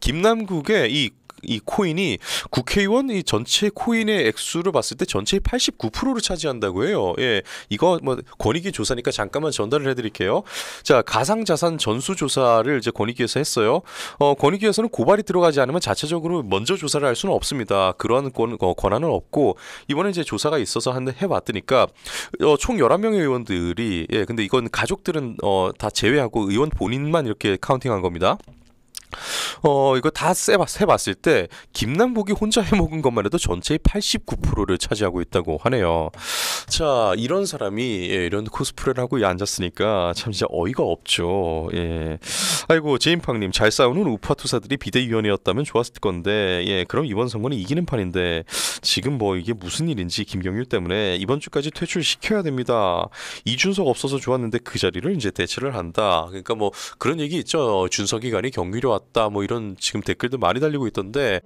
김남국의 이 이 코인이 국회의원 이 전체 코인의 액수를 봤을 때 전체의 89%를 차지한다고 해요. 예. 이거 뭐 권익위 조사니까 잠깐만 전달을 해 드릴게요. 자, 가상 자산 전수 조사를 이제 권익위에서 했어요. 어, 권익위에서는 고발이 들어가지 않으면 자체적으로 먼저 조사를 할 수는 없습니다. 그러한 권, 어, 권한은 없고 이번에 이제 조사가 있어서 한 해 봤으니까 어, 총 11명의 의원들이 예, 근데 이건 가족들은 어, 다 제외하고 의원 본인만 이렇게 카운팅한 겁니다. 어 이거 다 세봤을 때 김남국이 혼자 해먹은 것만 해도 전체의 89%를 차지하고 있다고 하네요. 자 이런 사람이 예, 이런 코스프레를 하고 앉았으니까 참 진짜 어이가 없죠. 예. 아이고 제임팡님 잘 싸우는 우파 투사들이 비대위원이었다면 좋았을 건데 예 그럼 이번 선거는 이기는 판인데 지금 뭐 이게 무슨 일인지 김경률 때문에 이번 주까지 퇴출시켜야 됩니다. 이준석 없어서 좋았는데 그 자리를 이제 대체를 한다. 그러니까 뭐 그런 얘기 있죠. 준석이 간이 경기로 왔다 뭐 이런 지금 댓글도 많이 달리고 있던데